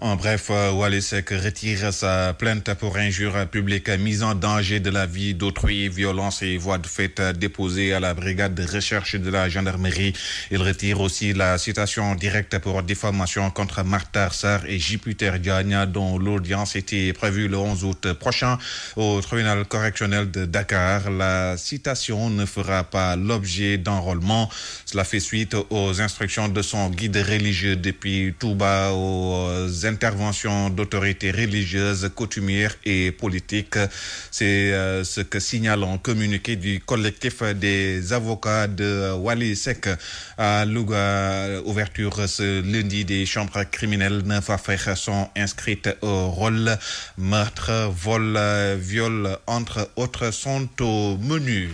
En bref, euh, Walisek retire sa plainte pour injure publique mise en danger de la vie d'autrui, violence et voie de fait euh, déposée à la brigade de recherche de la gendarmerie. Il retire aussi la citation directe pour diffamation contre Martha Sar et Jupiter Diagna, dont l'audience était prévue le 11 août prochain au tribunal correctionnel de Dakar. La citation ne fera pas l'objet d'enrôlement. Cela fait suite aux instructions de son guide religieux depuis Touba aux interventions d'autorités religieuses, coutumières et politiques. C'est euh, ce que signale en communiqué du collectif des avocats de Wali Sek à Louga. Ouverture ce lundi des chambres criminelles. Neuf affaires sont inscrites au rôle. Meurtre, vol, euh, viol, entre autres, sont au menu.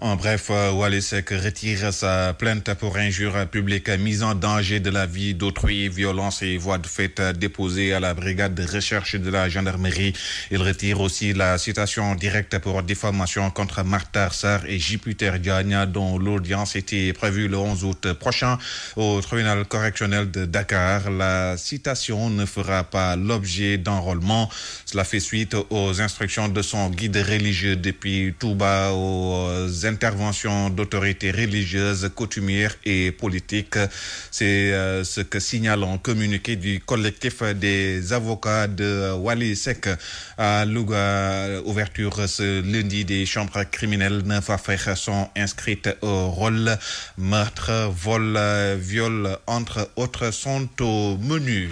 En bref, euh, Walisek retire sa plainte pour injure publique, mise en danger de la vie d'autrui, violence et voie de fait euh, déposée à la brigade de recherche de la gendarmerie. Il retire aussi la citation directe pour diffamation contre Martar Sar et Jupiter Diagna, dont l'audience était prévue le 11 août prochain au tribunal correctionnel de Dakar. La citation ne fera pas l'objet d'enrôlement. Cela fait suite aux instructions de son guide religieux depuis Touba aux interventions d'autorités religieuses, coutumières et politiques. C'est euh, ce que signale en communiqué du collectif des avocats de euh, Wali Sek à Louga. Ouverture ce lundi des chambres criminelles. Neuf affaires sont inscrites au rôle. Meurtre, vol, euh, viol, entre autres, sont au menu.